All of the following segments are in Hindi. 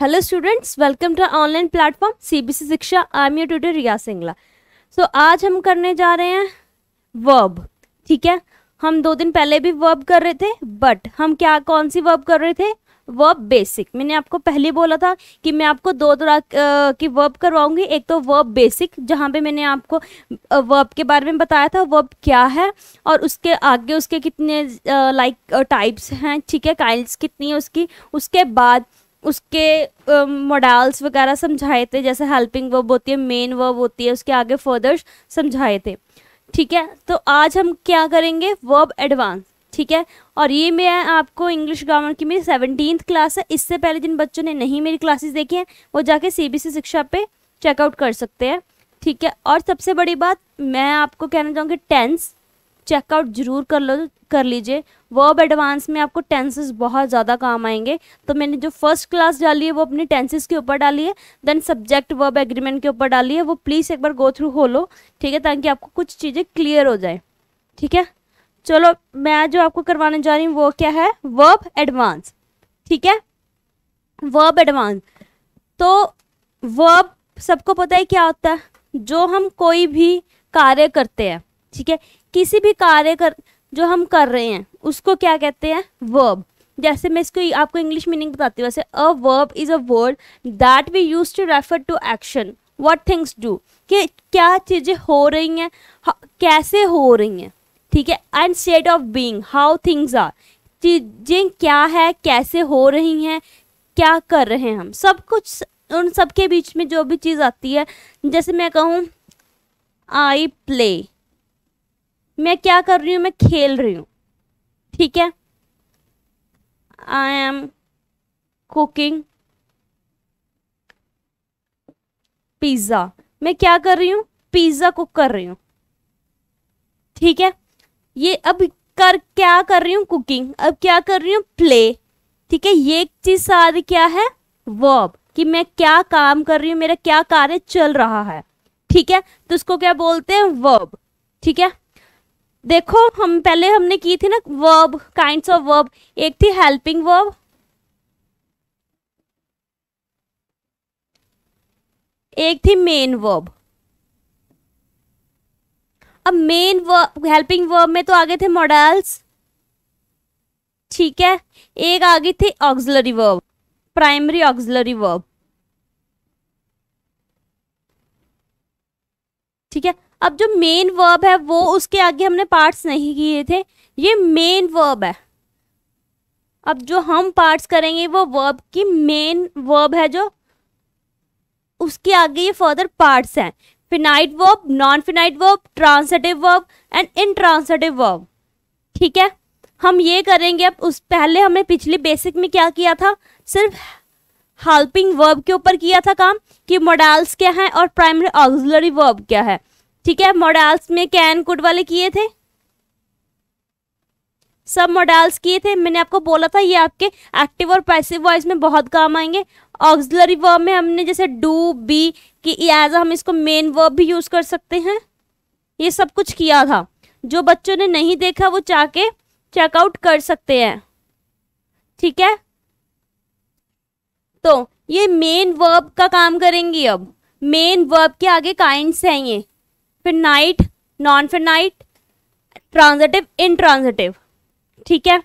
Hello students welcome to online platform CBC Shiksha I am your tutor Riya Singla so आज हम करने जा रहे हैं वर्ब ठीक है हम दो दिन पहले भी वर्ब कर रहे थे बट हम क्या कौन सी वर्ब कर रहे थे वर्ब बेसिक मैंने आपको पहले बोला था कि मैं आपको दो तरह की वर्ब करवाऊंगी एक तो वर्ब बेसिक जहाँ पे मैंने आपको वर्ब के बारे में बताया था वर्ब क्या है और उसके आगे उसके कितने लाइक टाइप्स हैं ठीक है काइल्स कितनी है उसकी उसके बाद उसके मॉडल्स वगैरह समझाए थे जैसे हेल्पिंग वर्ब होती है मेन वर्ब होती है उसके आगे फर्दर्स समझाए थे ठीक है तो आज हम क्या करेंगे वर्ब एडवांस ठीक है और ये मैं आपको इंग्लिश ग्रामर की मेरी सेवनटीन क्लास है इससे पहले जिन बच्चों ने नहीं मेरी क्लासेस देखी हैं वो जाके सीबीसी शिक्षा पे चेकआउट कर सकते हैं ठीक है और सबसे बड़ी बात मैं आपको कहना चाहूँगी टेंस चेकआउट जरूर कर लो कर लीजिए वर्ब एडवांस में आपको टेंसेस बहुत ज़्यादा काम आएंगे तो मैंने जो फर्स्ट क्लास डाली है वो अपनी टेंसेस के ऊपर डाली है देन सब्जेक्ट वर्ब एग्रीमेंट के ऊपर डाली है वो प्लीज़ एक बार गो थ्रू हो लो ठीक है ताकि आपको कुछ चीज़ें क्लियर हो जाए ठीक है चलो मैं जो आपको करवाने जा रही हूँ वो क्या है वर्ब एडवांस ठीक है वर्ब एडवांस तो वर्ब सबको पता है क्या होता है जो हम कोई भी कार्य करते हैं ठीक है किसी भी कार्य कर जो हम कर रहे हैं उसको क्या कहते हैं वर्ब जैसे मैं इसको आपको इंग्लिश मीनिंग बताती हूँ वैसे a verb is a word that we use to refer to action what things do कि क्या चीज़ें हो रही हैं कैसे हो रही हैं ठीक है and state of being how things are चीज़ें क्या है कैसे हो रही हैं क्या कर रहे हैं हम सब कुछ उन सब के बीच में जो भी चीज़ आती है जैसे मैं कहूँ आई प्ले मैं क्या कर रही हूँ मैं खेल रही हूँ ठीक है आई एम कुकिंग पिज़्ज़ा मैं क्या कर रही हूँ पिज़्ज़ा कुक कर रही हूँ ठीक है ये अब कर क्या कर रही हूँ कुकिंग अब क्या कर रही हूँ प्ले ठीक है ये चीज़ सारी क्या है वर्ब कि मैं क्या काम कर रही हूँ मेरा क्या कार्य चल रहा है ठीक है तो उसको क्या बोलते हैं वर्ब ठीक है देखो हम पहले हमने की थी ना वर्ब काइंड ऑफ वर्ब एक थी हेल्पिंग वर्ब एक थी मेन वर्ब अब मेन वर्ब हेल्पिंग वर्ब में तो आगे थे मॉडल्स ठीक है एक आ गई थी auxiliary verb primary auxiliary verb ठीक है अब जो मेन वर्ब है वो उसके आगे हमने पार्ट्स नहीं किए थे ये मेन वर्ब है अब जो हम पार्ट्स करेंगे वो वर्ब की मेन वर्ब है जो उसके आगे ये फर्दर पार्ट्स हैं finite verb non finite verb transitive verb and intransitive verb ठीक है हम ये करेंगे अब उस पहले हमने पिछले बेसिक में क्या किया था सिर्फ हेल्पिंग वर्ब के ऊपर किया था काम कि मोडाल्स क्या हैं और प्राइमरी ऑक्सिलरी वर्ब क्या है ठीक है मॉडल्स में कैन कुड वाले किए थे सब मॉडल्स किए थे मैंने आपको बोला था ये आपके एक्टिव और पैसिव वॉइस में बहुत काम आएंगे ऑक्सिलरी वर्ब में हमने जैसे डू बी कि एज हम इसको मेन वर्ब भी यूज़ कर सकते हैं ये सब कुछ किया था जो बच्चों ने नहीं देखा वो जाके चेकआउट कर सकते हैं ठीक है तो ये मेन वर्ब का काम करेंगी अब मेन वर्ब के आगे काइंड्स हैं ये finite non finite transitive intransitive ठीक है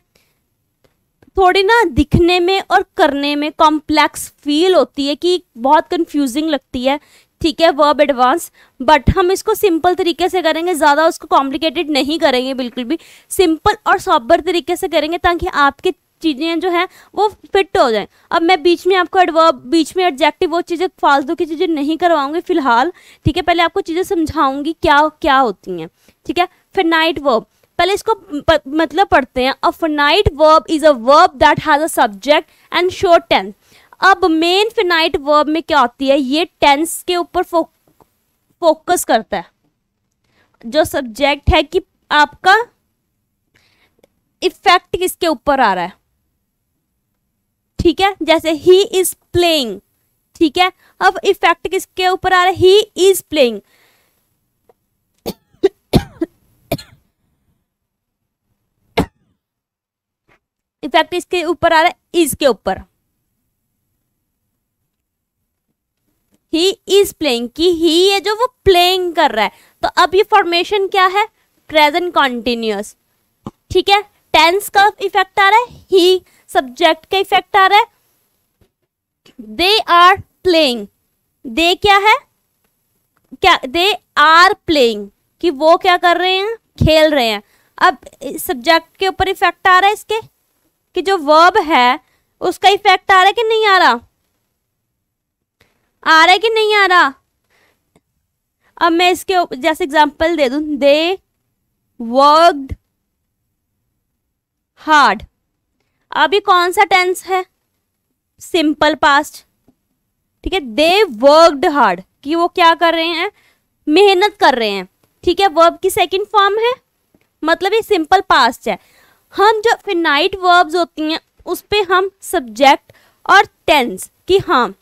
थोड़ी ना दिखने में और करने में कॉम्प्लेक्स फील होती है कि बहुत कंफ्यूजिंग लगती है ठीक है वर्ब एडवांस बट हम इसको सिंपल तरीके से करेंगे ज़्यादा उसको कॉम्प्लिकेटेड नहीं करेंगे बिल्कुल भी सिंपल और सॉबर तरीके से करेंगे ताकि आपके चीज़ें जो हैं वो फिट हो जाएँ अब मैं बीच में आपको एडवर्ब बीच में एडजेक्टिव वो चीज़ें फालतू की चीज़ें नहीं करवाऊंगी फिलहाल ठीक है पहले आपको चीज़ें समझाऊंगी क्या क्या होती हैं ठीक है फिर नाइट वर्ब पहले इसको प, मतलब पढ़ते हैं a finite verb is a verb that has a subject and show tense अब मेन फिनाइट वर्ब में क्या होती है ये टेंस के ऊपर फो, फोकस करता है जो सब्जेक्ट है कि आपका इफेक्ट किसके ऊपर आ रहा है ठीक है जैसे ही इज प्लेइंग ठीक है अब इफेक्ट किसके ऊपर आ रहा है ही इज प्लेइंग इफेक्ट इसके ऊपर आ रहा है इज के ऊपर ही इज प्लेइंग कि ही है जो वो प्लेइंग कर रहा है तो अब ये फॉर्मेशन क्या है प्रेजेंट कॉन्टिन्यूस ठीक है टेंस का इफेक्ट आ रहा है ही सब्जेक्ट का इफेक्ट आ रहा है दे आर प्लेइंग दे क्या है क्या दे आर प्लेइंग कि वो क्या कर रहे हैं खेल रहे हैं अब सब्जेक्ट के ऊपर इफेक्ट आ रहा है इसके कि जो वर्ब है उसका इफेक्ट आ रहा है कि नहीं आ रहा आ रहा है कि नहीं आ रहा अब मैं इसके जैसे एग्जांपल दे दूं दे वर्कड हार्ड अभी कौन सा टेंस है सिंपल पास्ट ठीक है दे वर्कड हार्ड कि वो क्या कर रहे हैं मेहनत कर रहे हैं ठीक है वर्ब की सेकंड फॉर्म है मतलब ये सिंपल पास्ट है हम जो फिनाइट वर्ब्स होती हैं उस पर हम सब्जेक्ट और टेंस कि हाँ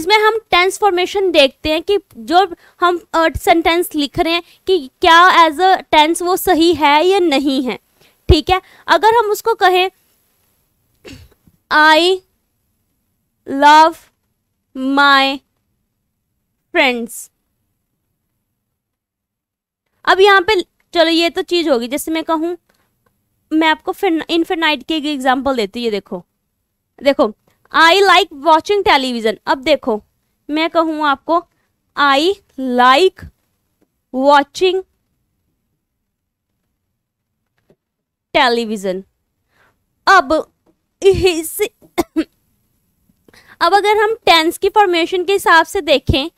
इसमें हम टेंस फॉर्मेशन देखते हैं कि जो हम सेंटेंस लिख रहे हैं कि क्या एज अ टेंस वो सही है या नहीं है ठीक है अगर हम उसको कहें आई लव माई फ्रेंड्स अब यहाँ पे चलो ये तो चीज़ होगी जैसे मैं कहूँ मैं आपको इन्फेनाइट की एग्जाम्पल देती हूँ ये देखो देखो आई लाइक वॉचिंग टेलीविज़न अब देखो मैं कहूँ आपको आई लाइक वॉचिंग टेलीविज़न अब अब अगर हम टेंस की फॉर्मेशन के हिसाब से देखें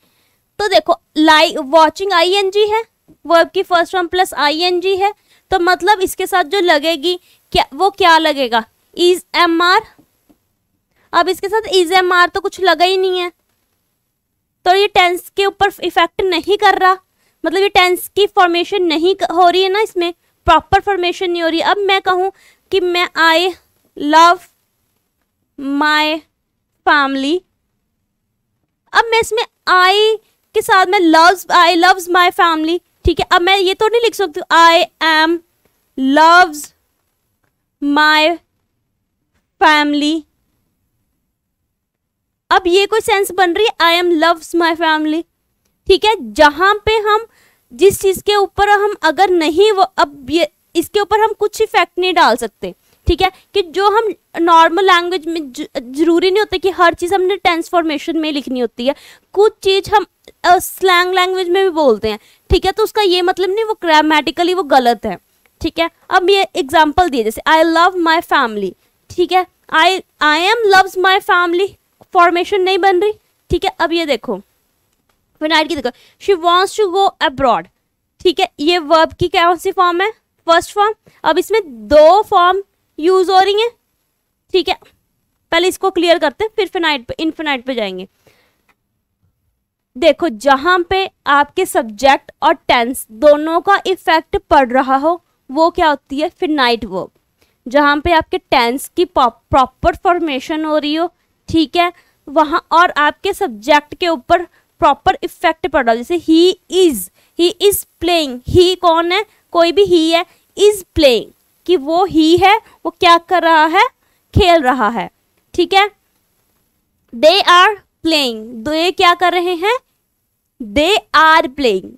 तो देखो like watching I N G है वर्ब की first form plus I N G है तो मतलब इसके साथ जो लगेगी क्या वो क्या लगेगा इज एम आर अब इसके साथ इज एम आर तो कुछ लगा ही नहीं है तो ये टेंस के ऊपर इफेक्ट नहीं कर रहा मतलब ये टेंस की फॉर्मेशन नहीं हो रही है ना इसमें प्रॉपर फॉर्मेशन नहीं हो रही अब मैं कहूँ कि मैं आई लव माई फैमिली अब मैं इसमें आई के साथ मैं loves I loves my family ठीक है अब मैं ये तो नहीं लिख सकती I am loves my family अब ये कोई सेंस बन रही है I am loves my family ठीक है जहाँ पे हम जिस चीज़ के ऊपर हम अगर नहीं वो अब ये इसके ऊपर हम कुछ इफेक्ट नहीं डाल सकते ठीक है कि जो हम नॉर्मल लैंग्वेज में ज़रूरी नहीं होता कि हर चीज़ हमने ट्रांसफॉर्मेशन में लिखनी होती है कुछ चीज़ हम स्लैंग लैंग्वेज में भी बोलते हैं ठीक है तो उसका ये मतलब नहीं वो ग्रामेटिकली वो गलत है ठीक है अब ये एग्जाम्पल दिए जैसे आई लव माई फैमिली ठीक है I I am loves my family formation नहीं बन रही ठीक है अब ये देखो विनाइट की देखो she wants to go abroad ठीक है ये वर्ब की कौन सी फॉर्म है फर्स्ट फॉर्म अब इसमें दो फॉर्म यूज़ हो रही हैं ठीक है पहले इसको क्लियर करते हैं फिर फिनाइट पे इनफिनाइट पे जाएंगे देखो जहाँ पे आपके सब्जेक्ट और टेंस दोनों का इफेक्ट पड़ रहा हो वो क्या होती है फिनाइट वर्ब जहाँ पे आपके टेंस की प्रॉपर फॉर्मेशन हो रही हो ठीक है वहाँ और आपके सब्जेक्ट के ऊपर प्रॉपर इफेक्ट पड़ रहा हो जैसे he is he is playing he कौन है कोई भी ही है इज़ प्लेइंग कि वो ही है वो क्या कर रहा है खेल रहा है ठीक है दे आर प्लेइंग दे क्या कर रहे हैं दे आर प्लेइंग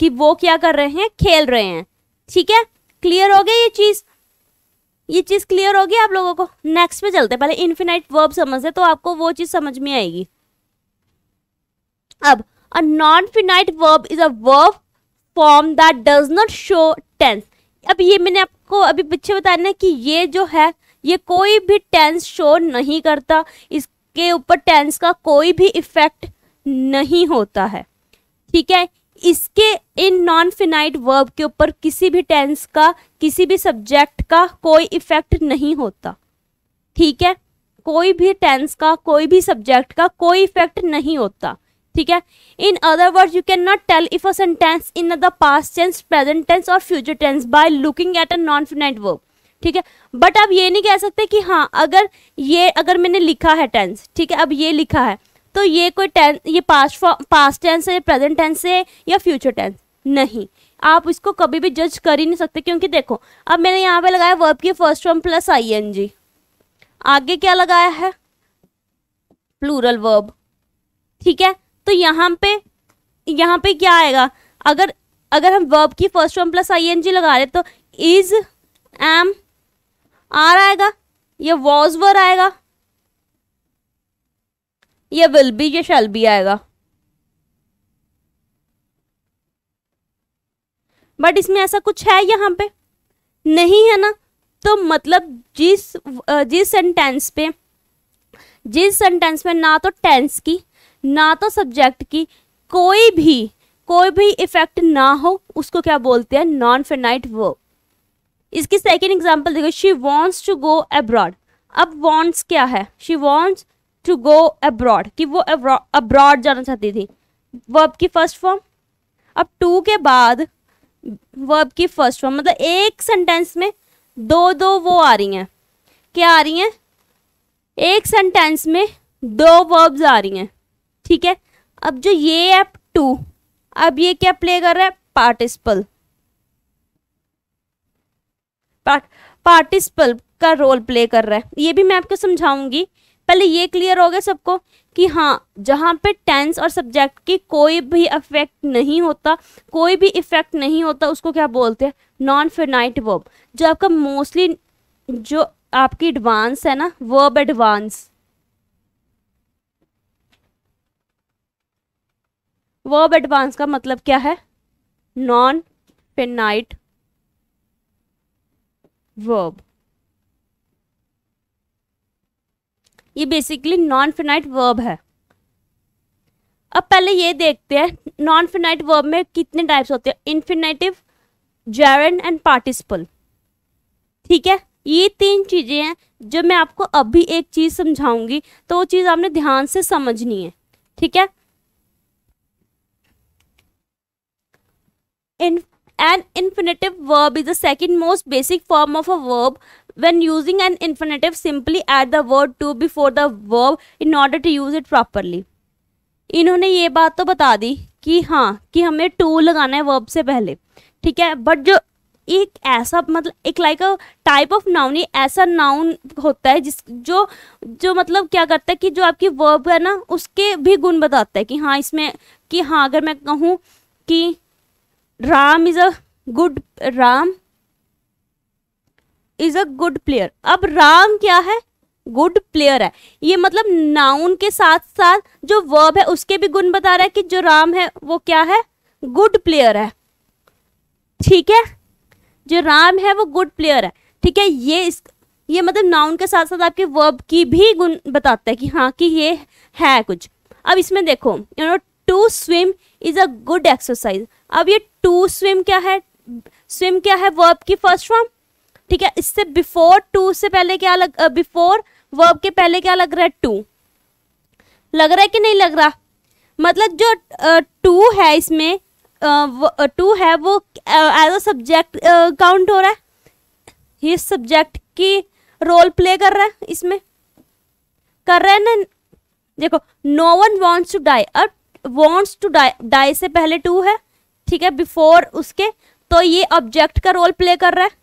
कि वो क्या कर रहे हैं खेल रहे हैं ठीक है क्लियर हो गई ये चीज़ ये चीज़ क्लियर होगी आप लोगों को नेक्स्ट पे चलते हैं पहले इन्फिनाइट वर्ब समझते तो आपको वो चीज़ समझ में आएगी अब a non finite verb is a verb form that does not show tense अब ये मैंने आपको अभी पीछे बताना कि ये जो है ये कोई भी टेंस शो नहीं करता इसके ऊपर टेंस का कोई भी इफेक्ट नहीं होता है ठीक है इसके इन नॉन फिनाइट वर्ब के ऊपर किसी भी टेंस का किसी भी सब्जेक्ट का कोई इफेक्ट नहीं होता ठीक है कोई भी टेंस का कोई भी सब्जेक्ट का कोई इफेक्ट नहीं होता ठीक है in other word you can not tell if a sentence in the past tense present tense और future tense by looking at a non finite verb ठीक है बट आप ये नहीं कह सकते कि हाँ अगर ये अगर मैंने लिखा है टेंस ठीक है अब ये लिखा है तो ये कोई टेंस ये पास्ट पास्ट टेंस है प्रेजेंट टेंस है या फ्यूचर टेंस नहीं आप इसको कभी भी जज कर ही नहीं सकते क्योंकि देखो अब मैंने यहाँ पे लगाया वर्ब की first form plus I N G आगे क्या लगाया है प्लूरल वर्ब ठीक है तो यहाँ पे यहाँ पे क्या आएगा अगर अगर हम वर्ब की first form plus I N G लगा रहे तो इज एम आर आएगा या वॉज वर आएगा या विल बी या शैल बी आएगा बट इसमें ऐसा कुछ है यहाँ पे नहीं है ना तो मतलब जिस जिस सेंटेंस पे जिस सेंटेंस में ना तो टेंस की ना तो सब्जेक्ट की कोई भी कोई भी इफेक्ट ना हो उसको क्या बोलते हैं नॉन फेनाइट वर्ब इसकी सेकेंड एग्जाम्पल देखो she wants to go abroad अब वॉन्ट्स क्या है she wants to go abroad कि वो अब्रॉड जाना चाहती थी वर्ब की फर्स्ट फॉर्म अब टू के बाद वर्ब की फर्स्ट फॉर्म मतलब एक सेंटेंस में दो दो वो आ रही हैं क्या आ रही हैं एक सेंटेंस में दो वर्ब्स आ रही हैं ठीक है अब जो ये है टू अब ये क्या प्ले कर रहा है पार्टिसिपल पार्टिसिपल का रोल प्ले कर रहा है ये भी मैं आपको समझाऊंगी पहले ये क्लियर हो गया सबको कि हाँ जहाँ पे टेंस और सब्जेक्ट की कोई भी इफेक्ट नहीं होता कोई भी इफेक्ट नहीं होता उसको क्या बोलते हैं नॉन फिनाइट वर्ब जो आपका मोस्टली जो आपकी एडवांस है ना वर्ब एडवांस वर्ब एडवांस का मतलब क्या है नॉन फिनाइट वर्ब ये बेसिकली नॉन फिनाइट वर्ब है अब पहले ये देखते हैं नॉन फिनाइट वर्ब में कितने टाइप्स होते हैं इन्फिनेटिव जैरन एंड पार्टिसिपल ठीक है ये तीन चीज़ें हैं जो मैं आपको अभी एक चीज़ समझाऊंगी तो वो चीज़ आपने ध्यान से समझनी है ठीक है In an infinitive verb is the second most basic form of a verb. When using an infinitive, simply add the word to before the verb in order to use it properly. इन्होंने ये बात तो बता दी कि हाँ कि हमें टू लगाना है वर्ब से पहले ठीक है बट जो एक ऐसा मतलब एक like a type of noun ऐसा नाउन होता है जिस जो जो मतलब क्या करता है कि जो आपकी वर्ब है ना उसके भी गुण बताता है कि हाँ इसमें कि हाँ अगर मैं कहूँ कि Ram is a good Ram is a good player अब राम क्या है गुड प्लेयर है ये मतलब नाउन के साथ साथ जो वर्ब है उसके भी गुण बता रहा है कि जो राम है वो क्या है गुड प्लेयर है ठीक है जो राम है वो गुड प्लेयर है ठीक है ये इस ये मतलब नाउन के साथ साथ आपके वर्ब की भी गुण बताता है कि हाँ कि ये है कुछ अब इसमें देखो you know to swim is a good exercise अब ये टू स्विम क्या है स्विम क्या है वर्ब की फर्स्ट फॉर्म ठीक है इससे बिफोर टू से पहले क्या लग बिफोर वर्ब के पहले क्या लग रहा है टू लग रहा है कि नहीं लग रहा मतलब जो टू uh, है इसमें टू uh, है वो एज अ सब्जेक्ट काउंट हो रहा है ये सब्जेक्ट की रोल प्ले कर रहा है इसमें कर रहा है ना देखो no one wants to die अब वॉन्ट्स टू डाई डाई से पहले टू है ठीक है बिफोर उसके तो ये ऑब्जेक्ट का रोल प्ले कर रहा है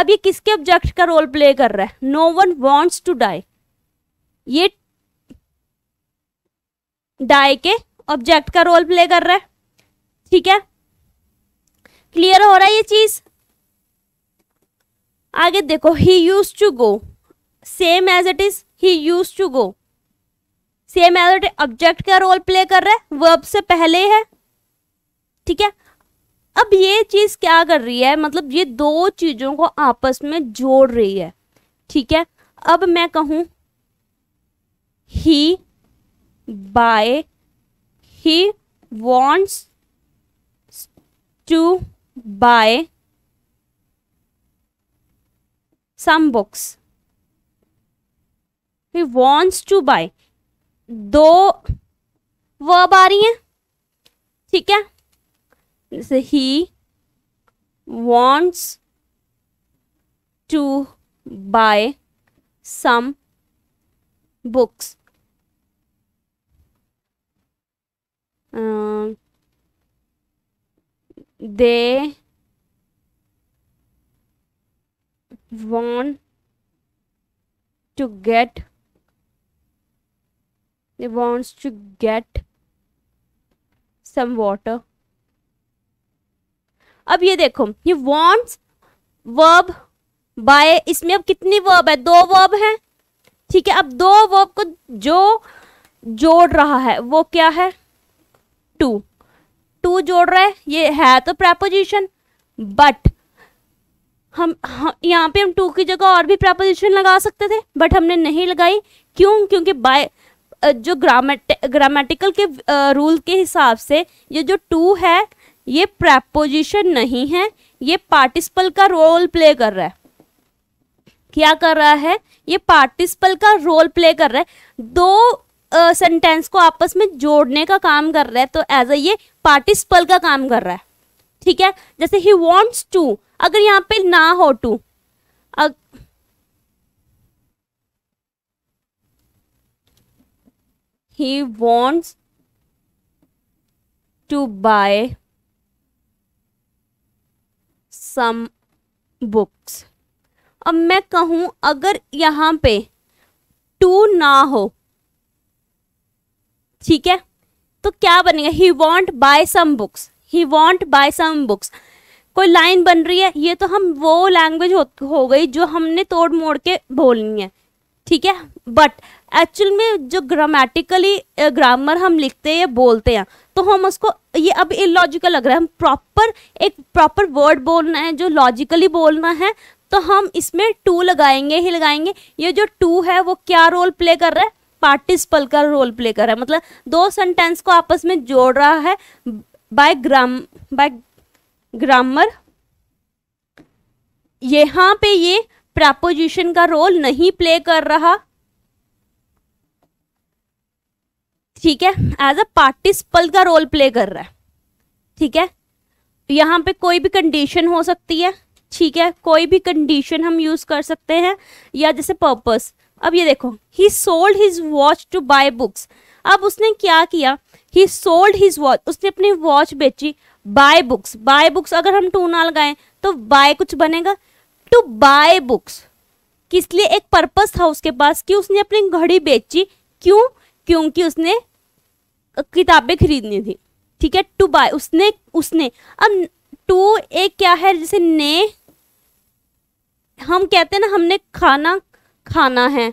अब ये किसके ऑब्जेक्ट का रोल प्ले कर रहा है no one wants to die ये डाई के ऑब्जेक्ट का रोल प्ले कर रहा है ठीक है क्लियर हो रहा है ये चीज आगे देखो he use to go same as it is he use to go same as object का रोल प्ले कर रहा है वर्ब से पहले है ठीक है अब ये चीज क्या कर रही है मतलब ये दो चीजों को आपस में जोड़ रही है ठीक है अब मैं कहूं he buy he wants to buy some books he wants to buy दो वर्ब आ रही हैं ठीक है जैसे he wants to buy some books they want to get they wants to get some water अब ये देखो ये wants verb by इसमें अब कितनी verb है दो verb है ठीक है अब दो verb को जो जोड़ रहा है वो क्या है टू टू जोड़ रहा है ये है तो प्रपोजिशन बट हम, हम यहाँ पे हम टू की जगह और भी प्रपोजिशन लगा सकते थे बट हमने नहीं लगाई क्यों क्योंकि बाय जो ग्रामेट ग्रामेटिकल के रूल के हिसाब से ये जो टू है ये प्रपोजिशन नहीं है ये पार्टिसिपल का रोल प्ले कर रहा है क्या कर रहा है ये पार्टिसिपल का रोल प्ले कर रहा है दो सेंटेंस uh, को आपस में जोड़ने का काम कर रहा है तो एज अ ये पार्टिसिपल का काम कर रहा है ठीक है जैसे ही वॉन्ट्स टू अगर यहाँ पे ना हो to he wants to buy some books. अब मैं कहूँ अगर यहाँ पे टू ना हो ठीक है तो क्या बनेगा he want buy some books he want buy some books कोई लाइन बन रही है ये तो हम वो लैंग्वेज हो, हो गई जो हमने तोड़ मोड़ के बोलनी है ठीक है बट एक्चुअल में जो ग्रामेटिकली ग्रामर हम लिखते हैं बोलते हैं तो हम उसको ये अब इलॉजिकल लग रहा है हम प्रॉपर एक प्रॉपर वर्ड बोलना है जो लॉजिकली बोलना है तो हम इसमें टू लगाएंगे ही लगाएंगे ये जो टू है वो क्या रोल प्ले कर रहा है पार्टिसिपल का रोल प्ले कर रहा है मतलब दो सेंटेंस को आपस में जोड़ रहा है बाय ग्राम बाय ग्रामर यहाँ पे ये प्रपोजिशन का रोल नहीं प्ले कर रहा ठीक है एज अ पार्टिसिपल का रोल प्ले कर रहा है ठीक है तो यहाँ पे कोई भी कंडीशन हो सकती है ठीक है कोई भी कंडीशन हम यूज कर सकते हैं या जैसे पर्पस अब ये देखो he sold his watch to buy books अब उसने क्या किया ही सोल्ड हिज वॉच उसने अपनी वॉच बेची बाय बुक्स बाय बुक्स अगर हम टू ना लगाएं तो बाय कुछ बनेगा टू बाय बुक्स किस लिए एक पर्पस था उसके पास कि उसने अपनी घड़ी बेची क्यों क्योंकि उसने किताबें खरीदनी थी ठीक है टू बाय उसने उसने अब टू एक क्या है जैसे ने हम कहते हैं ना हमने खाना खाना है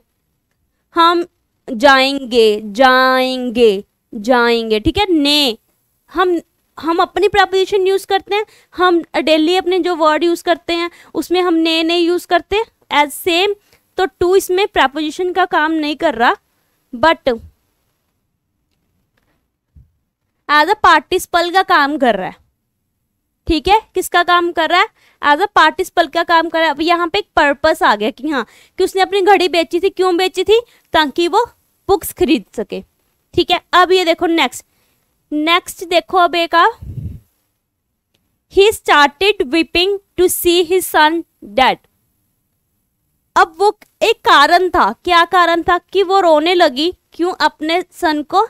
हम जाएंगे जाएंगे जाएंगे ठीक है ने हम हम अपनी प्रपोजिशन यूज़ करते हैं हम डेली अपने जो वर्ड यूज़ करते हैं उसमें हम ने ने यूज़ करते हैं एज सेम तो टू इसमें प्रपोजिशन का काम नहीं कर रहा बट एज अ पार्टिसिपल का काम कर रहा है ठीक है किसका काम कर रहा है एज अ पार्टिसिपल का काम कर रहा है अब यहाँ पे एक पर्पस आ गया कि हाँ कि उसने अपनी घड़ी बेची थी क्यों बेची थी ताकि वो बुक्स खरीद सके ठीक है अब ये देखो नेक्स्ट नेक्स्ट देखो अब एक he started weeping to see his son dead अब वो एक कारण था क्या कारण था कि वो रोने लगी क्यों अपने सन को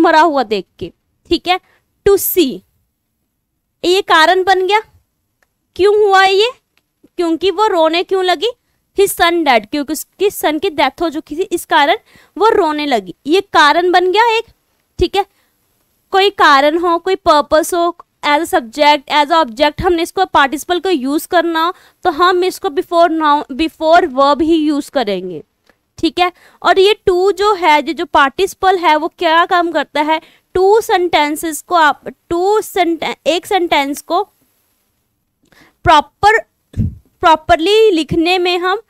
मरा हुआ देख के ठीक है टू सी ये कारण बन गया क्यों हुआ ये क्योंकि वो रोने क्यों लगी हिज सन डेड क्योंकि उसकी सन की डेथ हो चुकी थी इस कारण वो रोने लगी ये कारण बन गया एक ठीक है कोई कारण हो कोई पर्पस हो as a subject as a object हमने इसको पार्टिसिपल को यूज़ करना तो हम इसको बिफोर नाउ बिफोर वर्ब ही यूज़ करेंगे ठीक है और ये टू जो है ये जो पार्टिसिपल है वो क्या काम करता है टू सेंटेंसेस को आप टू एक सेंटेंस को प्रॉपर प्रॉपरली लिखने में हम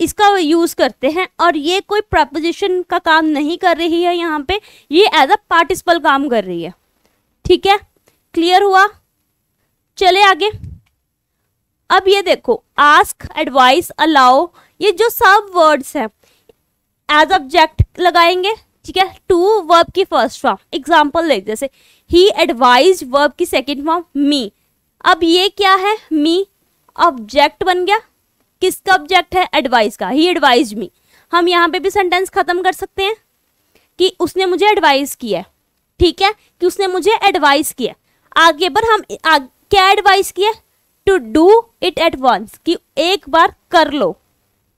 इसका यूज़ करते हैं और ये कोई प्रपोजिशन का काम नहीं कर रही है यहाँ पे ये एज अ पार्टिसिपल काम कर रही है ठीक है क्लियर हुआ चले आगे अब ये देखो आस्क एडवाइस अलाउ ये जो सब वर्ड्स हैं एज ऑब्जेक्ट लगाएंगे ठीक है टू वर्ब की फर्स्ट फॉर्म एग्जाम्पल देख जैसे ही एडवाइज वर्ब की सेकेंड फॉर्म मी अब ये क्या है मी ऑब्जेक्ट बन गया किसका ऑब्जेक्ट है एडवाइस का ही एडवाइज मी हम यहाँ पे भी सेंटेंस खत्म कर सकते हैं कि उसने मुझे एडवाइस किया है ठीक है कि उसने मुझे एडवाइस किया आगे पर हम आग, क्या एडवाइस किया टू डू इट एडवांस कि एक बार कर लो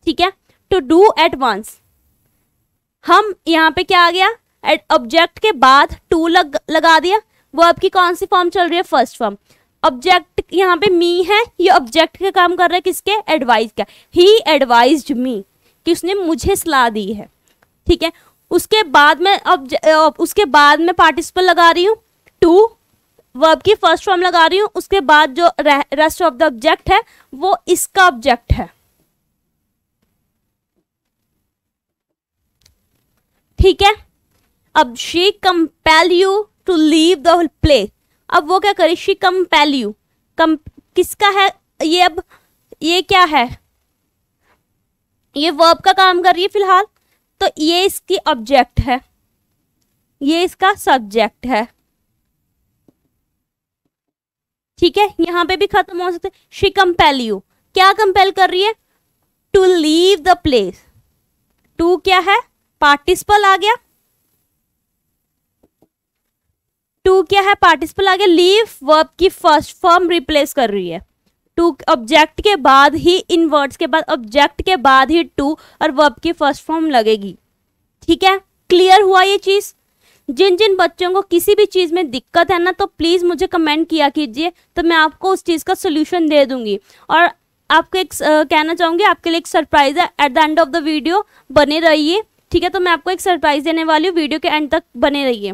ठीक है टू डू एडवांस हम यहाँ पे क्या आ गया एड ऑब्जेक्ट के बाद टू लग लगा दिया वो की कौन सी फॉर्म चल रही है फर्स्ट फॉर्म ऑब्जेक्ट यहाँ पे मी है ये ऑब्जेक्ट का काम कर रहा है किसके एडवाइज का ही एडवाइज मी कि उसने मुझे सलाह दी है ठीक है उसके बाद में उसके बाद में पार्टिसिपल लगा रही हूँ टू वर्ब की फर्स्ट फॉर्म लगा रही हूँ उसके बाद जो रेस्ट ऑफ द ऑब्जेक्ट है वो इसका ऑब्जेक्ट है ठीक है अब she compel you to leave the place अब वो क्या करे शी कंपेल यू कम किसका है ये अब ये क्या है ये वर्ब का काम कर रही है फिलहाल तो ये इसकी ऑब्जेक्ट है ये इसका सब्जेक्ट है ठीक है यहां पे भी खत्म हो सकते शी कंपेल यू क्या कंपेल कर रही है to leave the place to क्या है पार्टिसिपल आ गया टू क्या है पार्टिसिपल आ गया लीव वर्ब की फर्स्ट फॉर्म रिप्लेस कर रही है टू ऑब्जेक्ट के बाद ही इन वर्ड्स के बाद ऑब्जेक्ट के बाद ही टू और वर्ब की फर्स्ट फॉर्म लगेगी ठीक है क्लियर हुआ ये चीज जिन जिन बच्चों को किसी भी चीज़ में दिक्कत है ना तो प्लीज़ मुझे कमेंट किया कीजिए तो मैं आपको उस चीज़ का सोल्यूशन दे दूंगी और आपको एक कहना चाहूंगी आपके लिए एक सरप्राइज़ है at the end of the video बने रहिए ठीक है तो मैं आपको एक सरप्राइज़ देने वाली हूँ वीडियो के एंड तक बने रहिए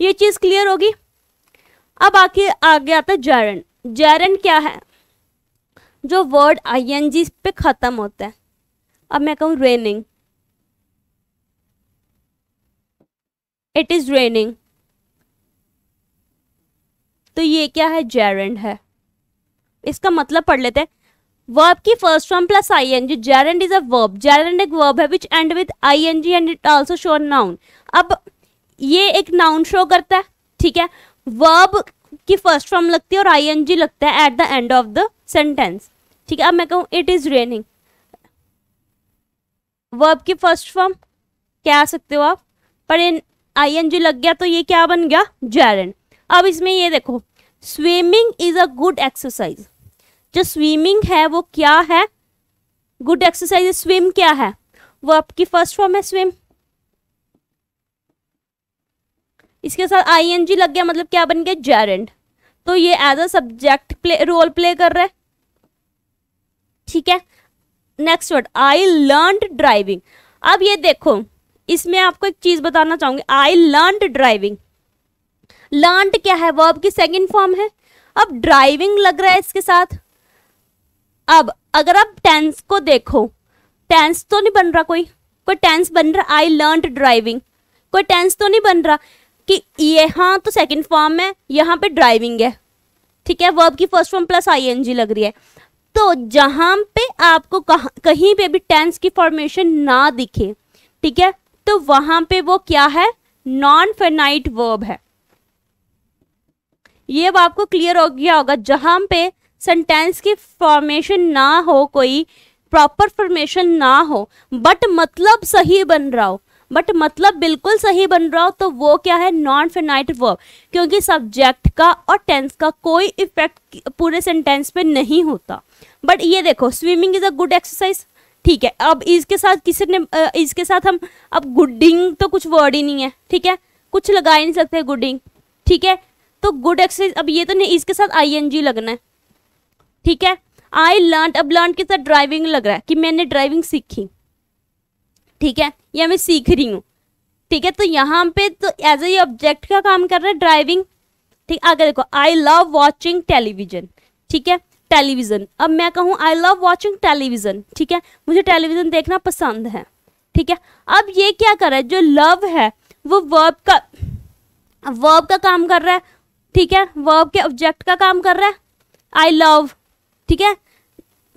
ये चीज़ क्लियर होगी अब आके आगे आता है जैरन जैरन क्या है जो वर्ड आई एन जी पे ख़त्म होता है अब मैं कहूँ रेनिंग इट इज़ रेनिंग तो ये क्या है जैरन है इसका मतलब पढ़ लेते हैं वर्ब की first form plus I N G gerund is a verb gerund एक वर्ब है which end with I N G and it also show noun अब ये एक नाउन शो करता है ठीक है वर्ब की फर्स्ट फॉर्म लगती है और आई एन जी लगता है at the end of the sentence ठीक है अब मैं कहूँ इट इज़ रेनिंग वर्ब की फर्स्ट फॉर्म क्या आ सकते हो आप पर इन आई एन जी लग गया तो ये क्या बन गया जेरेंड अब इसमें ये देखो swimming is a good exercise जो स्विमिंग है वो क्या है गुड एक्सरसाइज स्विम क्या है वो आपकी फर्स्ट फॉर्म है स्विम इसके साथ आईएनजी लग गया मतलब क्या बन गया जेरेंड तो ये as a subject play role play कर रहा है ठीक है next word I learn driving अब ये देखो इसमें आपको एक चीज बताना चाहूंगी आई लर्न ड्राइविंग लर्न क्या है वर्ब की सेकेंड फॉर्म है अब ड्राइविंग लग रहा है इसके साथ अब अगर आप टेंस को देखो टेंस तो नहीं बन रहा कोई कोई टेंस बन रहा आई लर्न ड्राइविंग कोई टेंस तो नहीं बन रहा कि यहाँ तो सेकंड फॉर्म है यहाँ पे ड्राइविंग है ठीक है वर्ब की फर्स्ट फॉर्म प्लस आई लग रही है तो जहाँ पे आपको कह, कहीं पे भी टेंस की फॉर्मेशन ना दिखे ठीक है तो वहां पे वो क्या है नॉन फेनाइट वर्ब है ये अब आपको क्लियर हो गया होगा जहां पे सेंटेंस की फॉर्मेशन ना हो कोई प्रॉपर फॉर्मेशन ना हो बट मतलब सही बन रहा हो बट मतलब बिल्कुल सही बन रहा हो तो वो क्या है नॉन फिनाइट वर्ब क्योंकि सब्जेक्ट का और टेंस का कोई इफेक्ट पूरे सेंटेंस पे नहीं होता बट ये देखो swimming is a good exercise ठीक है अब इसके साथ किसी ने इसके साथ हम अब गुडिंग तो कुछ वर्ड ही नहीं है ठीक है कुछ लगा ही नहीं सकते गुडिंग ठीक है तो गुड एक्सरसाइज अब ये तो नहीं इसके साथ आई लगना है ठीक है आई लर्न अब लर्न के साथ ड्राइविंग लग रहा है कि मैंने ड्राइविंग सीखी ठीक है या मैं सीख रही हूँ ठीक है तो यहाँ पे तो एज ए ऑब्जेक्ट का काम कर रहा है ड्राइविंग ठीक आगे देखो आई लव वॉचिंग टेलीविजन ठीक है टेलीविजन अब मैं कहूँ आई लव वॉचिंग टेलीविजन ठीक है मुझे टेलीविजन देखना पसंद है ठीक है अब ये क्या कर रहा है जो लव है वो वर्ब का वर्ब का काम कर रहा है ठीक है वर्ब के ऑब्जेक्ट का काम कर रहा है आई लव ठीक है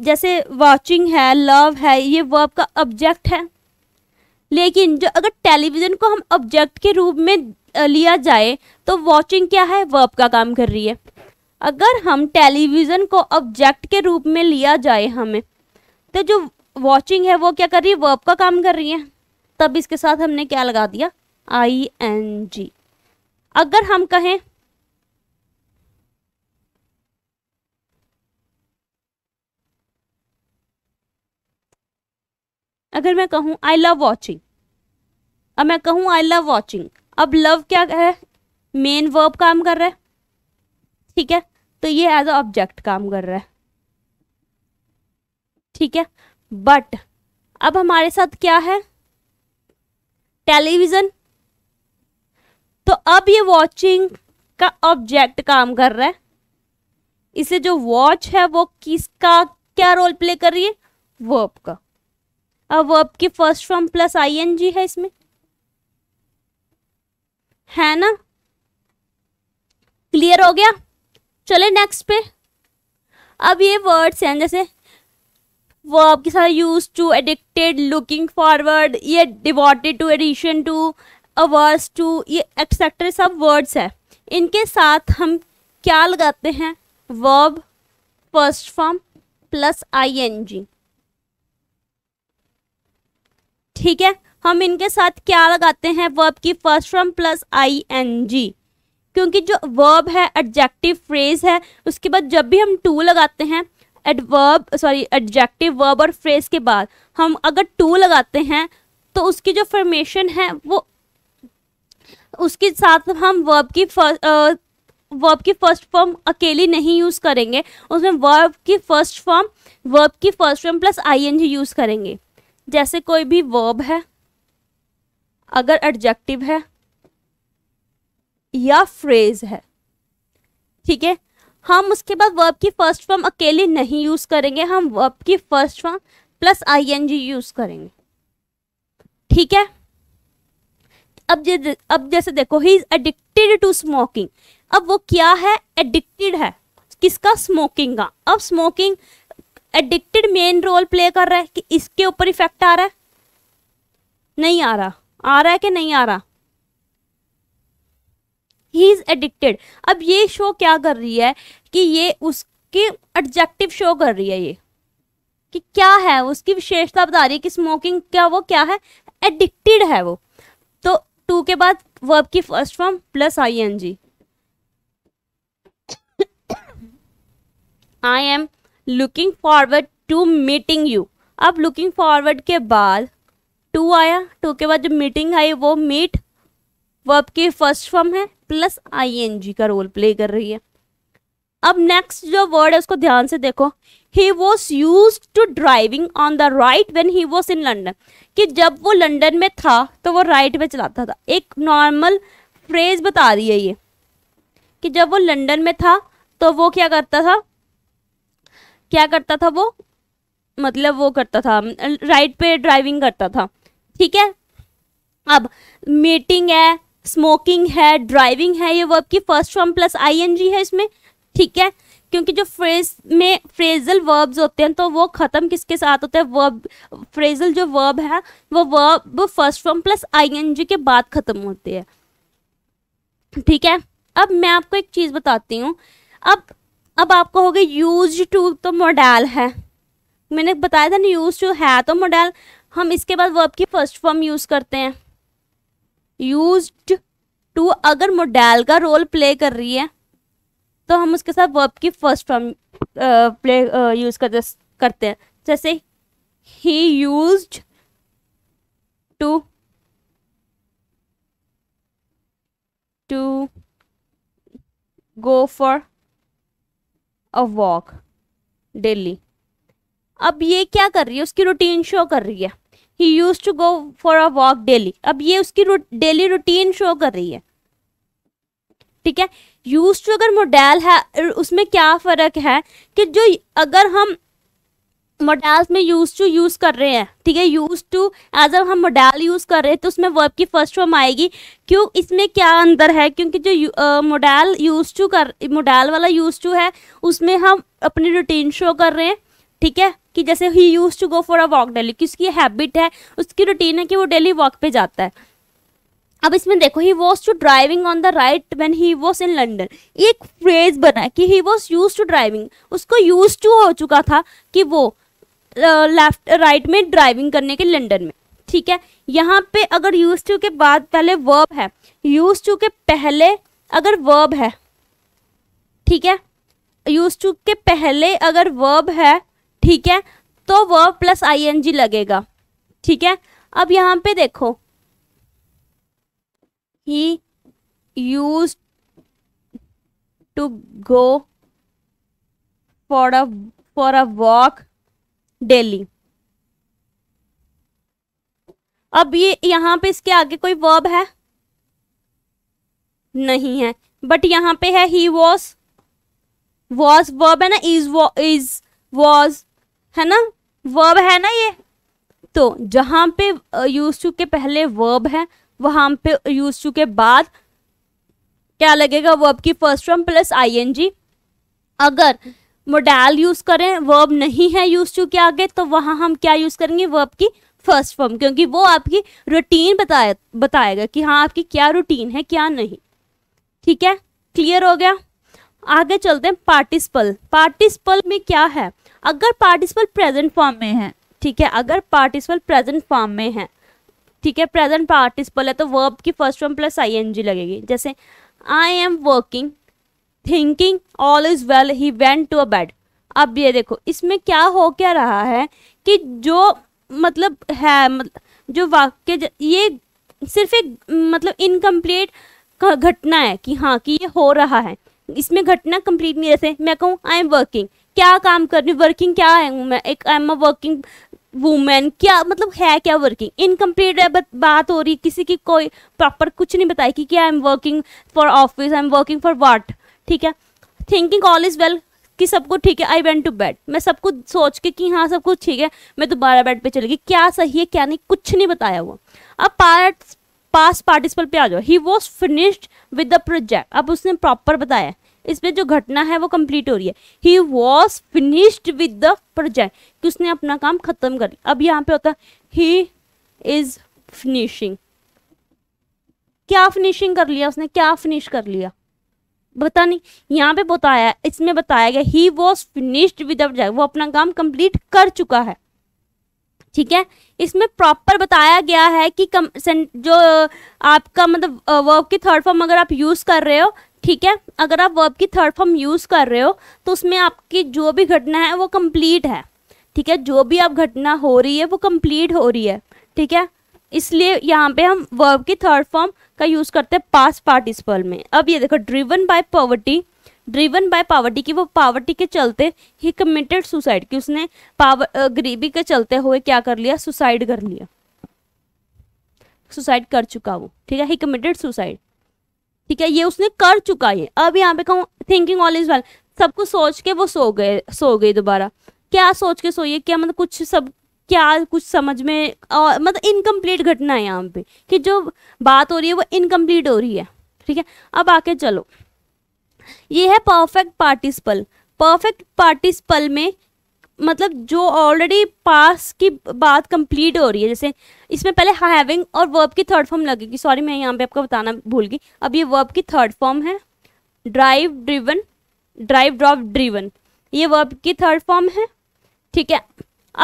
जैसे वॉचिंग है लव है ये वर्ब का ऑब्जेक्ट है लेकिन जो अगर टेलीविज़न को हम ऑब्जेक्ट के रूप में लिया जाए तो वॉचिंग क्या है वर्ब का काम कर रही है अगर हम टेलीविज़न को ऑब्जेक्ट के रूप में लिया जाए हमें तो जो वॉचिंग है वो क्या कर रही है वर्ब का काम कर रही है तब इसके साथ हमने क्या लगा दिया आई एन जी अगर हम कहें अगर मैं कहूँ आई लव वॉचिंग अब मैं कहूँ आई लव वॉचिंग अब लव क्या है मेन वर्ब काम कर रहा है ठीक है तो ये एज अ ऑब्जेक्ट काम कर रहा है ठीक है बट अब हमारे साथ क्या है टेलीविज़न तो अब ये वॉचिंग का ऑब्जेक्ट काम कर रहा है इसे जो वॉच है वो किसका क्या रोल प्ले कर रही है वर्ब का अब वर्ब की फर्स्ट फॉर्म प्लस आईएनजी है इसमें है ना क्लियर हो गया चले नेक्स्ट पे अब ये वर्ड्स हैं जैसे वर्ब के साथ use to addicted looking forward ये devoted to addition to averse to ये एक्सेट्रा सब वर्ड्स है इनके साथ हम क्या लगाते हैं verb first form plus I N G ठीक है हम इनके साथ क्या लगाते हैं वर्ब की first form plus I N G क्योंकि जो वर्ब है एडजेक्टिव फ्रेज है उसके बाद जब भी हम टू लगाते हैं एडवर्ब सॉरी एडजेक्टिव वर्ब और फ्रेज के बाद हम अगर टू लगाते हैं तो उसकी जो फॉर्मेशन है वो उसके साथ हम वर्ब की फर्स्ट वर्ब की फर्स्ट फॉर्म अकेली नहीं यूज़ करेंगे उसमें वर्ब की फर्स्ट फॉर्म वर्ब की first form plus I N G use करेंगे जैसे कोई भी वर्ब है अगर एडजेक्टिव है या फ्रेज है ठीक है हम उसके बाद वर्ब की फर्स्ट फॉर्म अकेले नहीं यूज करेंगे हम वर्ब की first form plus I N G use करेंगे ठीक है अब जे, अब जैसे देखो he is addicted to smoking अब वो क्या है एडिक्टेड है किसका स्मोकिंग का अब smoking addicted main role play कर रहा है कि इसके ऊपर इफेक्ट आ रहा है नहीं आ रहा आ रहा है कि नहीं आ रहा ही इज एडिक्टेड अब ये शो क्या कर रही है कि ये उसके एडजेक्टिव शो कर रही है ये कि क्या है उसकी विशेषता बता रही है कि स्मोकिंग क्या वो क्या है एडिक्टेड है वो तो टू के बाद वर्ब की first form plus I N G I am looking forward to meeting you अब लुकिंग फॉरवर्ड के बाद टू आया टू के बाद जो मीटिंग आई वो मीट वर्ब की फर्स्ट फॉर्म है प्लस आईएनजी का रोल प्ले कर रही है अब नेक्स्ट जो वर्ड है उसको ध्यान से देखो he was use to driving on the right when he was in London कि जब वो लंडन में था तो वो राइट में चलाता था एक नॉर्मल फ्रेज बता रही है ये कि जब वो लंडन में था तो वो क्या करता था क्या करता था वो मतलब वो करता था राइड पे ड्राइविंग करता था ठीक है अब मीटिंग है स्मोकिंग है ड्राइविंग है ये वर्ब की फर्स्ट फॉर्म प्लस आईएनजी है इसमें ठीक है क्योंकि जो फ्रेज में फ्रेजल वर्ब्स होते हैं तो वो ख़त्म किसके साथ होते हैं वर्ब फ्रेजल जो वर्ब है वो verb first form plus I N G के बाद ख़त्म होती है ठीक है अब मैं आपको एक चीज़ बताती हूँ अब अब आप कहोगे यूज टू तो मॉडल है मैंने बताया था ना यूज टू है तो मॉडल हम इसके बाद वर्ब की फर्स्ट फॉर्म यूज़ करते हैं यूज टू अगर मॉडल का रोल प्ले कर रही है तो हम उसके साथ वर्ब की फर्स्ट फॉर्म प्ले यूज़ करते करते हैं जैसे he use to to go for a walk daily अब ये क्या कर रही है उसकी रूटीन शो कर रही है he use to go for a walk daily अब ये उसकी डेली रूटीन शो कर रही है ठीक है यूज टू अगर मोडेल है उसमें क्या फ़र्क है कि जो अगर हम मोडेल्स में यूज टू यूज़ कर रहे हैं ठीक है यूज टू एज अब हम मोडाल यूज़ कर रहे हैं तो उसमें वर्ब की फर्स्ट फॉर्म आएगी क्यों इसमें क्या अंदर है क्योंकि जो मोडाल यूज टू कर मोडाल वाला यूज टू है उसमें हम अपनी रूटीन शो कर रहे हैं ठीक है कि जैसे he use to go for a walk daily कि उसकी हैबिट है उसकी रूटीन है कि वो डेली वॉक पे जाता है अब इसमें देखो he was to driving on the right when he was in London एक फ्रेज बना है कि he was use to driving उसको यूज टू हो चुका था कि वो लेफ्ट राइट में ड्राइविंग करने के लंदन में ठीक है यहाँ पे अगर यूज टू के बाद पहले वर्ब है यूज टू के पहले अगर वर्ब है ठीक है यूज टू के पहले अगर वर्ब है ठीक है तो वर्ब प्लस आईएनजी लगेगा ठीक है अब यहाँ पे देखो he use to go for a for a walk daily अब ये यहाँ पे इसके आगे कोई वर्ब है नहीं है बट यहाँ पे है ही वॉज वॉज वर्ब है ना इज इज वॉज है ना वर्ब है ना ये तो जहां पे यूज टू के पहले वर्ब है वहां पे यूज टू के बाद क्या लगेगा वर्ब की फर्स्ट फॉर्म प्लस आईएनजी अगर मोडैल यूज करें वर्ब नहीं है यूज टू के आगे तो वहां हम क्या यूज करेंगे वर्ब की फर्स्ट फॉर्म क्योंकि वो आपकी रूटीन बताए बताएगा कि हाँ आपकी क्या रूटीन है क्या नहीं ठीक है क्लियर हो गया आगे चलते हैं पार्टिसिपल पार्टिसिपल में क्या है अगर पार्टिसिपल प्रेजेंट फॉर्म में है ठीक है अगर पार्टिसिपल प्रेजेंट फॉर्म में है ठीक है प्रेजेंट पार्टिसिपल है तो वर्ब की फर्स्ट फॉर्म प्लस जी लगेगी जैसे I am working thinking all is well he went to a bed अब ये देखो इसमें क्या हो क्या रहा है कि जो मतलब है मतलब जो वाक्य ये सिर्फ एक मतलब इनकम्प्लीट घटना है कि हाँ कि ये हो रहा है इसमें घटना कंप्लीट नहीं जैसे मैं कहूँ आई एम वर्किंग क्या काम कर रही हूँ वर्किंग क्या है मैं एक I am a working women क्या मतलब है क्या वर्किंग इनकम्प्लीट है बट बात हो रही किसी की कोई प्रॉपर कुछ नहीं बताई कि क्या I am working for office I am working for what ठीक है थिंकिंग ऑल इज़ वेल कि सब कुछ ठीक है आई वेंट टू बेड मैं सब कुछ सोच के कि हाँ सब कुछ ठीक है मैं दोबारा बेड पे चली गई क्या सही है क्या नहीं कुछ नहीं बताया वो अब पार्ट पास पार्टिसिपल पे आ जाओ he was finished with the project अब उसने प्रॉपर बताया इसमें जो घटना है वो कंप्लीट हो रही है he was finished with the project कि उसने अपना काम खत्म कर लिया अब यहाँ पे होता है ही इज फिनिशिंग क्या फिनिशिंग कर लिया उसने क्या फिनिश कर लिया पता नहीं यहाँ पे बताया इसमें बताया गया ही वॉज फिनिश्ड विद वो अपना काम कंप्लीट कर चुका है ठीक है इसमें प्रॉपर बताया गया है कि कम जो आपका मतलब वर्ब की थर्ड फॉर्म अगर आप यूज़ कर रहे हो ठीक है अगर आप वर्ब की थर्ड फॉर्म यूज़ कर रहे हो तो उसमें आपकी जो भी घटना है वो कंप्लीट है ठीक है जो भी आप घटना हो रही है वो कंप्लीट हो रही है ठीक है इसलिए यहाँ पे हम वर्ब की थर्ड फॉर्म का यूज़ करते हैं पास पार्टिसिपल में अब ये देखो driven by poverty driven by poverty की वो पावर्टी के चलते ही कमिटेड सुसाइड कि उसने पावर गरीबी के चलते हुए क्या कर लिया सुसाइड कर लिया सुसाइड कर चुका वो ठीक है ही कमिटेड सुसाइड ठीक है ये उसने कर चुका है अब यहाँ पे कहूँ थिंकिंग ऑल इज वेल सब कुछ सोच के वो सो गए सो गए दोबारा क्या सोच के सोइए क्या मतलब कुछ सब क्या कुछ समझ में और मतलब इनकम्प्लीट घटना है यहाँ पे कि जो बात हो रही है वो इनकम्प्लीट हो रही है ठीक है अब आके चलो ये है परफेक्ट पार्टिसिपल परफेक्ट पार्टिसिपल में मतलब जो ऑलरेडी पास की बात कंप्लीट हो रही है जैसे इसमें पहले हैविंग और वर्ब की थर्ड फॉर्म लगेगी सॉरी मैं यहाँ पे आपको बताना भूल गई अब ये वर्ब की थर्ड फॉर्म है drive driven drive drop driven ये वर्ब की थर्ड फॉर्म है ठीक है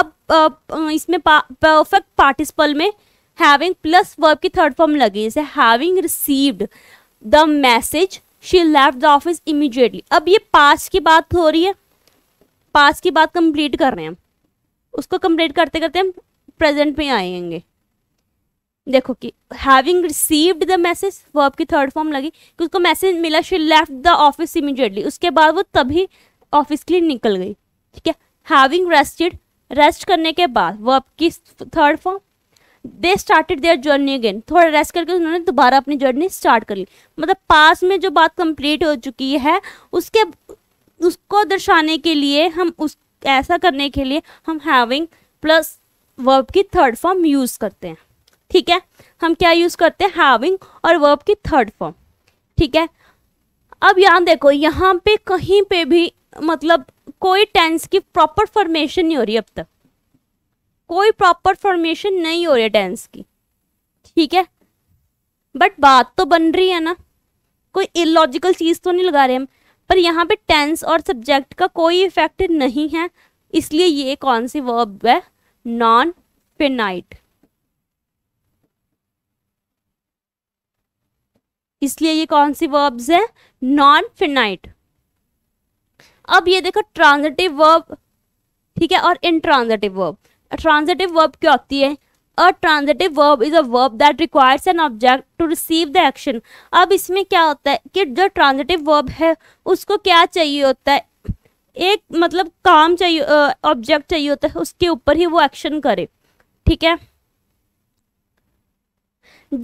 अब इसमें परफेक्ट पार्टिसिपल में हैविंग प्लस वर्ब की थर्ड फॉर्म लगी जैसे having received the message she left the office immediately अब ये पास की बात हो रही है पास की बात कंप्लीट कर रहे हैं उसको कंप्लीट करते करते हम प्रेजेंट में आएंगे देखो कि having received the message verb की थर्ड फॉर्म लगी कि उसको मैसेज मिला she left the office immediately उसके बाद वो तभी ऑफिस के लिए निकल गई ठीक है हैविंग रेस्टेड रेस्ट करने के बाद वो किस third form they started their journey again थोड़ा रेस्ट करके उन्होंने दोबारा अपनी जर्नी स्टार्ट कर ली मतलब पास में जो बात कंप्लीट हो चुकी है उसके उसको दर्शाने के लिए हम उस ऐसा करने के लिए हम हैविंग प्लस वर्ब की थर्ड फॉर्म यूज़ करते हैं ठीक है हम क्या यूज़ करते हैं हैविंग और वर्ब की थर्ड फॉर्म ठीक है अब यहाँ देखो यहाँ पे कहीं पे भी मतलब कोई टेंस की प्रॉपर फॉर्मेशन नहीं हो रही अब तक कोई प्रॉपर फॉर्मेशन नहीं हो रही है टेंस की ठीक है बट बात तो बन रही है ना कोई इलॉजिकल चीज़ तो नहीं लगा रहे हम पर यहाँ पे टेंस और सब्जेक्ट का कोई इफेक्ट नहीं है इसलिए ये कौन सी वर्ब है नॉन फिनाइट इसलिए ये कौन सी वर्ब्स है नॉन फिनाइट अब ये देखो ट्रांजिटिव वर्ब ठीक है और ट्रांजेटिव वर्ब ट्रांजिटिव वर्ब क्या होती है a transitive verb is a verb that requires an object to receive the action अब इसमें क्या होता है कि जो ट्रांजिटिव वर्ब है उसको क्या चाहिए होता है एक मतलब काम चाहिए ऑब्जेक्ट चाहिए होता है उसके ऊपर ही वो एक्शन करे ठीक है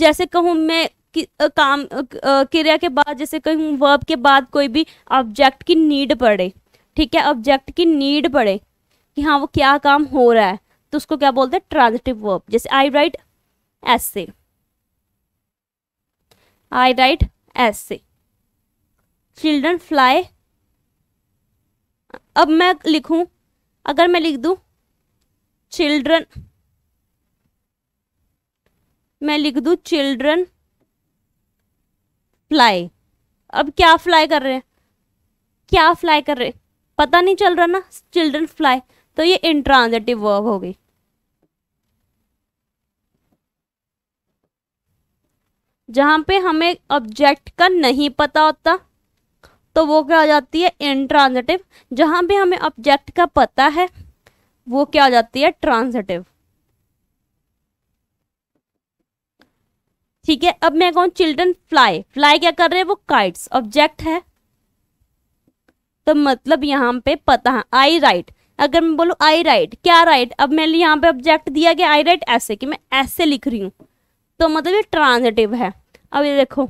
जैसे कहूँ मैं कि आ, काम क्रिया के बाद जैसे कहीं वर्ब के बाद कोई भी ऑब्जेक्ट की नीड पड़े ठीक है ऑब्जेक्ट की नीड पड़े कि हाँ वो क्या काम हो रहा है तो उसको क्या बोलते हैं ट्रांजिटिव वर्ब जैसे आई write as say I write as say children fly अब मैं लिखूं अगर मैं लिख दूं चिल्ड्रन मैं लिख दूं चिल्ड्रन फ्लाई अब क्या फ्लाई कर रहे हैं क्या फ्लाई कर रहे पता नहीं चल रहा ना चिल्ड्रन फ्लाई तो ये इंट्रांजेटिव वर्ब हो गई जहाँ पे हमें ऑब्जेक्ट का नहीं पता होता तो वो क्या हो जाती है इंट्रांजेटिव जहाँ पे हमें ऑब्जेक्ट का पता है वो क्या हो जाती है ट्रांजेटिव ठीक है अब मैं कहूँ चिल्ड्रन फ्लाई फ्लाई क्या कर रहे हैं वो काइट्स ऑब्जेक्ट है तो मतलब यहाँ पे पता है आई राइट अगर मैं बोलूँ आई राइट क्या राइट अब मैंने यहाँ पे ऑब्जेक्ट दिया गया आई राइट ऐसे कि मैं ऐसे लिख रही हूँ तो मतलब ये ट्रांजेटिव है अब ये देखो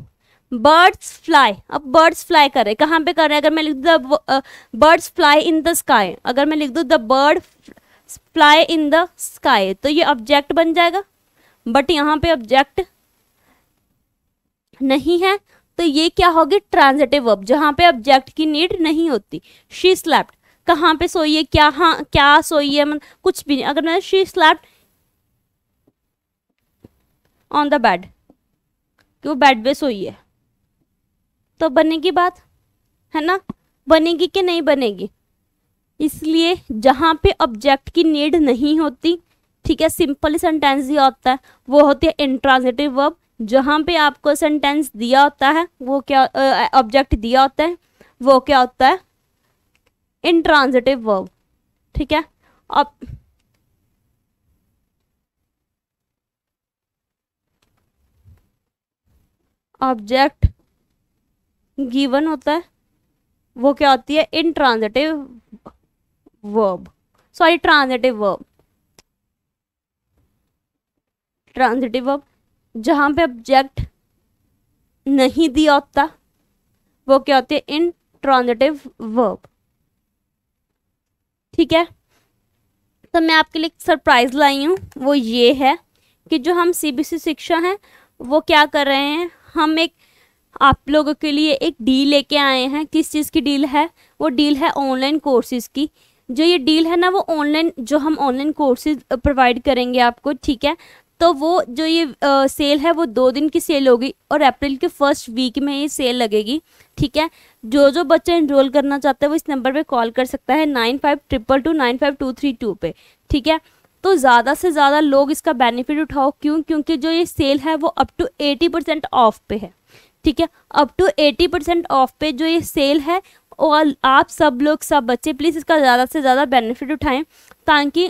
बर्ड्स फ्लाई अब बर्ड्स फ्लाई करे कहाँ पे कर रहे हैं अगर मैं लिख दूँ the birds fly in the sky अगर मैं लिख दूँ the bird fly in the sky तो ये ऑब्जेक्ट बन जाएगा बट यहाँ पे ऑब्जेक्ट नहीं है तो ये क्या होगी ट्रांजेटिव वर्ब जहाँ पे ऑब्जेक्ट की नीड नहीं होती शी स्लैप्ड कहाँ पे सोई है क्या हाँ क्या सोई है मतलब कुछ भी नहीं अगर मैं she slapped on the bed कि वो बेड पे सोई है तो बनेगी बात है ना बनेगी कि नहीं बनेगी इसलिए जहाँ पे ऑब्जेक्ट की नीड नहीं होती ठीक है सिंपल सेंटेंस ही होता है वो होती है इंट्रांजेटिव वर्ब जहाँ पे आपको सेंटेंस दिया होता है वो क्या ऑब्जेक्ट दिया होता है वो क्या होता है इंट्रांजिटिव वर्ब ठीक है अब ऑब्जेक्ट गिवन होता है वो क्या होती है intransitive verb sorry transitive verb transitive verb जहाँ पे ऑब्जेक्ट नहीं दिया होता वो क्या होते हैं इंट्रॉनेटिव वर्ब ठीक है तो मैं आपके लिए सरप्राइज़ लाई हूँ वो ये है कि जो हम सीबीएसई शिक्षा हैं वो क्या कर रहे हैं हम एक आप लोगों के लिए एक डील लेके आए हैं किस चीज़ की डील है वो डील है ऑनलाइन कोर्सेज की जो ये डील है ना वो ऑनलाइन जो हम ऑनलाइन कोर्सेज प्रोवाइड करेंगे आपको ठीक है तो वो जो ये आ, सेल है वो दो दिन की सेल होगी और अप्रैल के फर्स्ट वीक में ये सेल लगेगी ठीक है जो जो बच्चा इनरोल करना चाहता है वो इस नंबर पे कॉल कर सकता है nine five triple two nine five two three two पे ठीक है तो ज़्यादा से ज़्यादा लोग इसका बेनिफिट उठाओ क्यों क्योंकि जो ये सेल है वो up to eighty percent off पे है ठीक है up to eighty percent off पे जो ये सेल है और आप सब लोग सब बच्चे प्लीज़ इसका ज़्यादा से ज़्यादा बेनिफिट उठाएं ताकि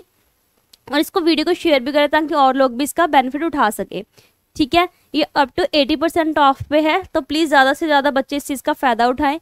और इसको वीडियो को शेयर भी करें ताकि और लोग भी इसका बेनिफिट उठा सके ठीक है ये up to eighty percent off पे है तो प्लीज़ ज़्यादा से ज़्यादा बच्चे इस चीज़ का फ़ायदा उठाएं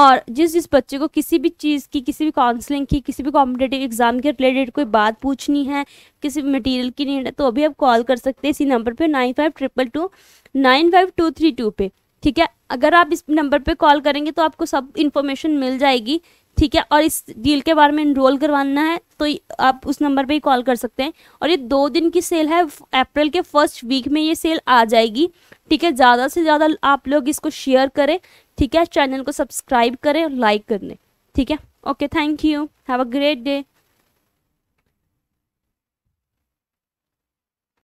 और जिस जिस बच्चे को किसी भी चीज़ की किसी भी काउंसलिंग की किसी भी कॉम्पिटेटिव एग्ज़ाम के रिलेटेड कोई बात पूछनी है किसी भी मटेरियल की नीड है तो अभी आप कॉल कर सकते हैं इसी नंबर पर nine five triple two nine five two three two पे ठीक है अगर आप इस नंबर पर कॉल करेंगे तो आपको सब इन्फॉर्मेशन मिल जाएगी ठीक है और इस डील के बारे में इनरोल करवाना है तो आप उस नंबर पे ही कॉल कर सकते हैं और ये दो दिन की सेल है अप्रैल के फर्स्ट वीक में ये सेल आ जाएगी ठीक है ज़्यादा से ज़्यादा आप लोग इसको शेयर करें ठीक है चैनल को सब्सक्राइब करें और लाइक कर लें ठीक है okay thank you have a great day